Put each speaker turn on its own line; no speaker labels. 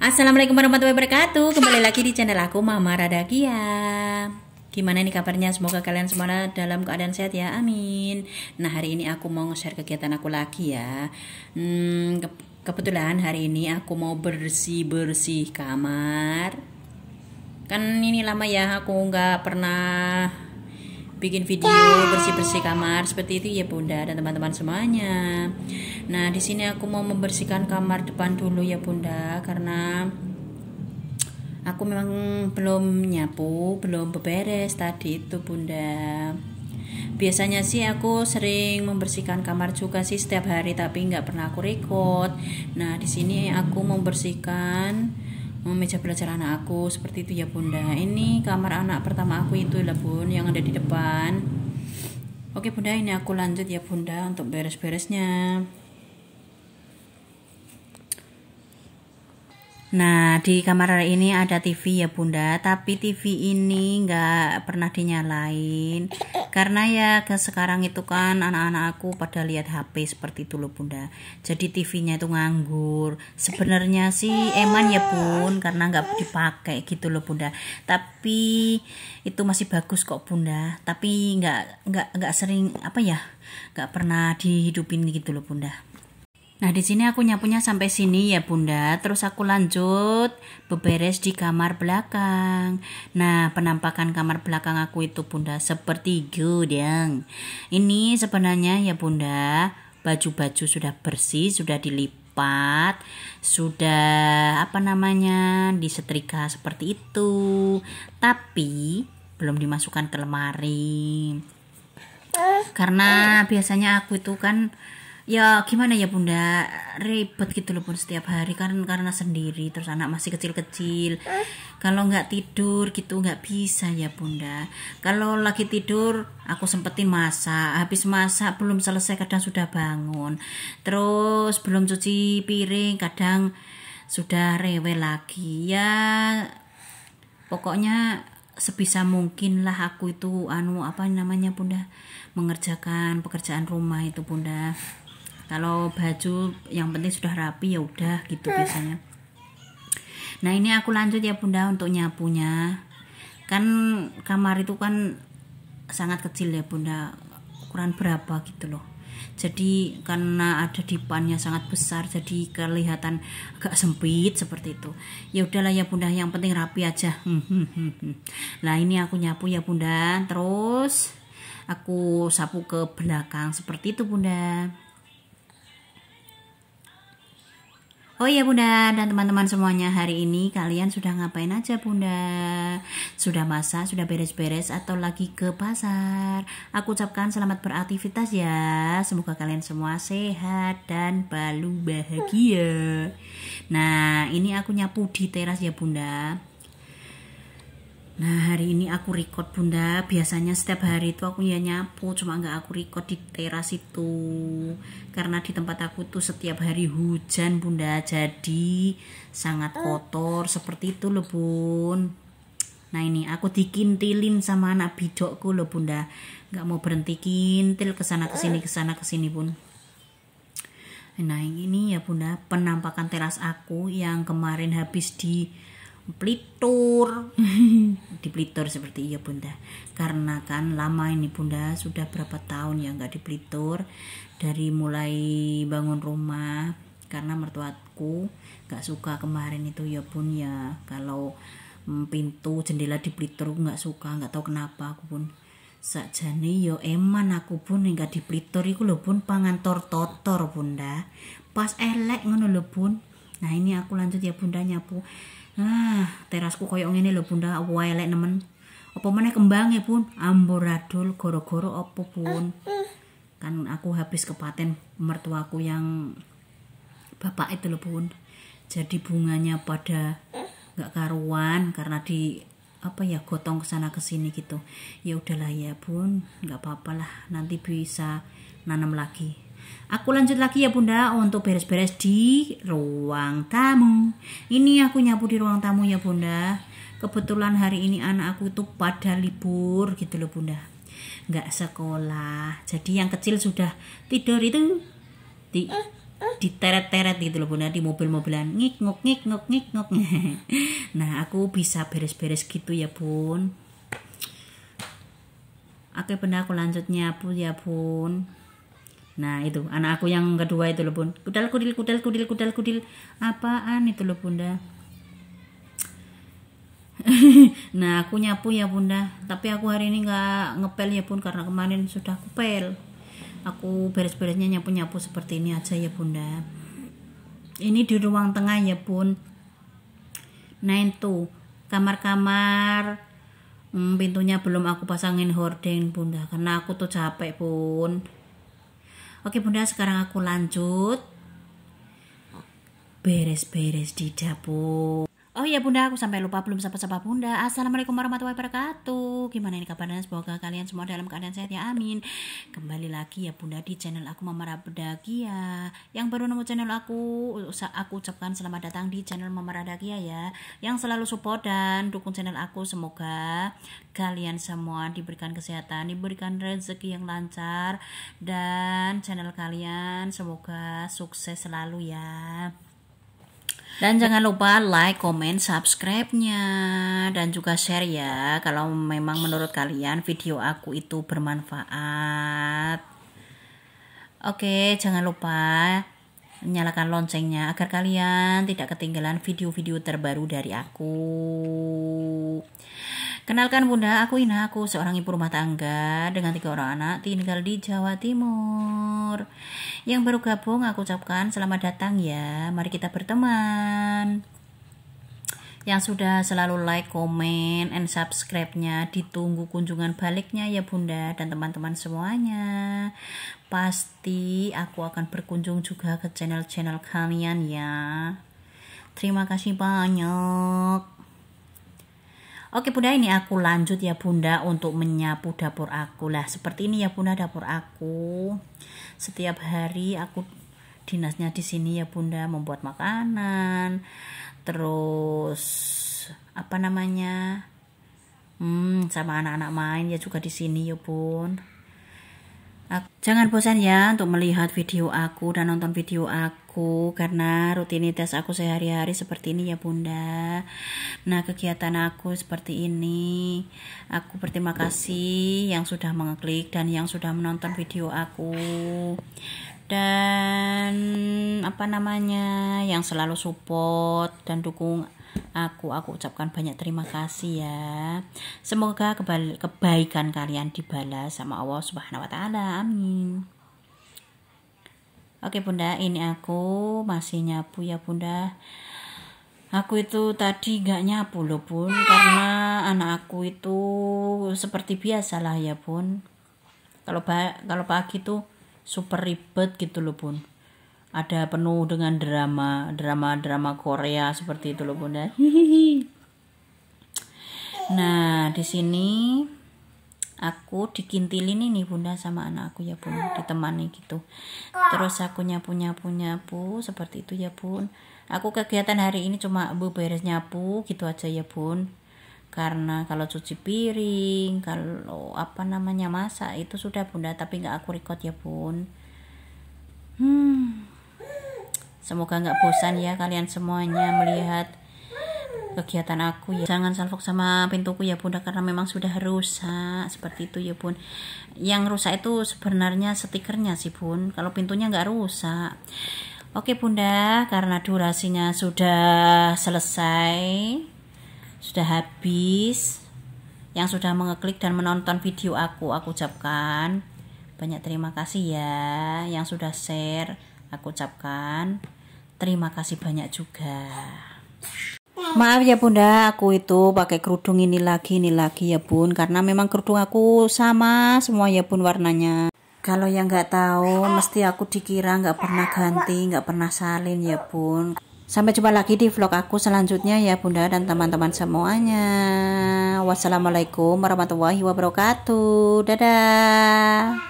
Assalamualaikum warahmatullahi wabarakatuh Kembali lagi di channel aku Mama Radagia. Gimana nih kabarnya? Semoga kalian semua dalam keadaan sehat ya, amin Nah hari ini aku mau share kegiatan aku lagi ya hmm, ke Kebetulan hari ini aku mau bersih-bersih kamar Kan ini lama ya aku nggak pernah bikin video bersih-bersih kamar seperti itu ya Bunda dan teman-teman semuanya. Nah, di sini aku mau membersihkan kamar depan dulu ya Bunda karena aku memang belum nyapu, belum beberes tadi itu Bunda. Biasanya sih aku sering membersihkan kamar juga sih setiap hari tapi nggak pernah aku record. Nah, di sini aku membersihkan meja belajar anak aku seperti itu ya bunda ini kamar anak pertama aku itu lah bun yang ada di depan oke bunda ini aku lanjut ya bunda untuk beres-beresnya Nah, di kamar ini ada TV ya Bunda, tapi TV ini nggak pernah dinyalain. Karena ya ke sekarang itu kan anak-anak aku pada lihat HP seperti itu loh Bunda. Jadi TV-nya itu nganggur. Sebenarnya sih eman ya Bun, karena nggak dipakai gitu loh Bunda. Tapi itu masih bagus kok Bunda. Tapi nggak nggak nggak sering apa ya, nggak pernah dihidupin gitu loh Bunda. Nah, di sini aku nyapunya sampai sini ya, Bunda. Terus aku lanjut beberes di kamar belakang. Nah, penampakan kamar belakang aku itu, Bunda, seperti gudang. Ini sebenarnya ya, Bunda, baju-baju sudah bersih, sudah dilipat, sudah apa namanya? disetrika seperti itu. Tapi belum dimasukkan ke lemari. Eh. Karena biasanya aku itu kan ya gimana ya bunda ribet gitu loh pun setiap hari kan karena sendiri terus anak masih kecil-kecil kalau nggak tidur gitu nggak bisa ya bunda kalau lagi tidur aku sempetin masak habis masak belum selesai kadang sudah bangun terus belum cuci piring kadang sudah rewel lagi ya pokoknya sebisa mungkin lah aku itu anu apa namanya bunda mengerjakan pekerjaan rumah itu bunda kalau baju yang penting sudah rapi ya udah gitu biasanya nah ini aku lanjut ya bunda untuk nyapunya kan kamar itu kan sangat kecil ya bunda ukuran berapa gitu loh jadi karena ada dipannya sangat besar jadi kelihatan agak sempit seperti itu ya udahlah ya bunda yang penting rapi aja Nah ini aku nyapu ya bunda terus aku sapu ke belakang seperti itu bunda Oh iya Bunda dan teman-teman semuanya hari ini kalian sudah ngapain aja Bunda? Sudah masak, sudah beres-beres atau lagi ke pasar? Aku ucapkan selamat beraktivitas ya. Semoga kalian semua sehat dan balu bahagia. Nah, ini aku nyapu di teras ya Bunda. Nah hari ini aku record bunda Biasanya setiap hari itu aku ya nyapu Cuma nggak aku record di teras itu Karena di tempat aku tuh setiap hari hujan bunda Jadi sangat ah. kotor Seperti itu loh bun Nah ini aku dikintilin sama anak bidokku loh bunda Nggak mau berhenti kintil kesana kesini kesana kesini bun Nah ini ya bunda penampakan teras aku yang kemarin habis di pelitur di pelitur seperti iya bunda karena kan lama ini bunda sudah berapa tahun ya nggak di pelitur dari mulai bangun rumah karena mertuaku nggak suka kemarin itu ya pun ya kalau mm, pintu jendela di pelitur nggak suka nggak tahu kenapa aku pun sajane yo ya eman aku pun nggak di pelitur iku lo pun pangantor totor bunda pas elek ngono lo pun nah ini aku lanjut ya bunda nyapu ah terasku koyong ini loh bunda aku wailek nemen apa mana ya pun amburadul goro-goro apa pun kan aku habis kepaten mertuaku yang bapak itu loh pun jadi bunganya pada gak karuan karena di apa ya gotong ke sana ke sini gitu ya udahlah ya pun nggak apa-apalah nanti bisa nanam lagi Aku lanjut lagi ya bunda untuk beres-beres di ruang tamu. Ini aku nyapu di ruang tamu ya bunda. Kebetulan hari ini anak aku tuh pada libur gitu loh bunda. Nggak sekolah. Jadi yang kecil sudah tidur itu di teret teret gitu loh bunda di mobil-mobilan ngik ngok ngik ngok ngik ngok nah aku bisa beres-beres gitu ya bun oke bunda aku lanjut nyapu ya bun Nah itu anak aku yang kedua itu loh bun. Kudal kudil kudal kudil kudal kudil apaan itu loh bunda. nah aku nyapu ya bunda. Tapi aku hari ini nggak ngepel ya pun karena kemarin sudah aku pel. Aku beres-beresnya nyapu-nyapu seperti ini aja ya bunda. Ini di ruang tengah ya bun. Nah itu kamar-kamar hmm, pintunya belum aku pasangin hording bunda karena aku tuh capek bun. Oke bunda sekarang aku lanjut beres-beres di dapur iya bunda, aku sampai lupa belum sempat sapa bunda. Assalamualaikum warahmatullahi wabarakatuh. Gimana ini kabarnya? Semoga kalian semua dalam keadaan sehat ya, amin. Kembali lagi ya bunda di channel aku Mama Radagia. Yang baru nemu channel aku, aku ucapkan selamat datang di channel Mama Radagia ya. Yang selalu support dan dukung channel aku. Semoga kalian semua diberikan kesehatan, diberikan rezeki yang lancar. Dan channel kalian semoga sukses selalu ya. Dan jangan lupa like, comment, subscribe-nya dan juga share ya kalau memang menurut kalian video aku itu bermanfaat. Oke, jangan lupa nyalakan loncengnya agar kalian tidak ketinggalan video-video terbaru dari aku. Kenalkan Bunda, aku Ina, aku seorang ibu rumah tangga dengan tiga orang anak tinggal di Jawa Timur. Yang baru gabung aku ucapkan selamat datang ya, mari kita berteman yang sudah selalu like, komen, and subscribe-nya. Ditunggu kunjungan baliknya ya Bunda dan teman-teman semuanya. Pasti aku akan berkunjung juga ke channel-channel kalian ya. Terima kasih banyak. Oke Bunda ini aku lanjut ya Bunda untuk menyapu dapur aku lah seperti ini ya Bunda dapur aku setiap hari aku dinasnya di sini ya Bunda membuat makanan terus apa namanya hmm, sama anak-anak main ya juga di sini ya bun Jangan bosan ya untuk melihat video aku dan nonton video aku karena rutinitas aku sehari-hari seperti ini ya bunda. Nah kegiatan aku seperti ini. Aku berterima kasih yang sudah mengeklik dan yang sudah menonton video aku dan apa namanya yang selalu support dan dukung aku aku ucapkan banyak terima kasih ya semoga kebaikan kalian dibalas sama Allah Subhanahu wa taala amin Oke bunda ini aku masih nyapu ya bunda Aku itu tadi gak nyapu loh bun Karena anak aku itu seperti biasa lah ya bun Kalau, kalau pagi tuh super ribet gitu loh pun ada penuh dengan drama drama drama Korea seperti itu loh bunda ya. hihihi nah di sini aku dikintilin ini bunda sama anak aku ya pun ditemani gitu terus aku nyapu nyapu nyapu seperti itu ya pun aku kegiatan hari ini cuma bu beres nyapu gitu aja ya bun karena kalau cuci piring kalau apa namanya masak itu sudah bunda tapi nggak aku record ya bun hmm semoga nggak bosan ya kalian semuanya melihat kegiatan aku ya jangan salfok sama pintuku ya bunda karena memang sudah rusak seperti itu ya bun yang rusak itu sebenarnya stikernya sih bun kalau pintunya nggak rusak oke bunda karena durasinya sudah selesai sudah habis yang sudah mengeklik dan menonton video aku aku ucapkan banyak terima kasih ya yang sudah share aku ucapkan terima kasih banyak juga Maaf ya bunda, aku itu pakai kerudung ini lagi, ini lagi ya bun Karena memang kerudung aku sama semua ya bun warnanya Kalau yang nggak tahu, mesti aku dikira nggak pernah ganti, nggak pernah salin ya bun Sampai jumpa lagi di vlog aku selanjutnya ya bunda dan teman-teman semuanya. Wassalamualaikum warahmatullahi wabarakatuh. Dadah.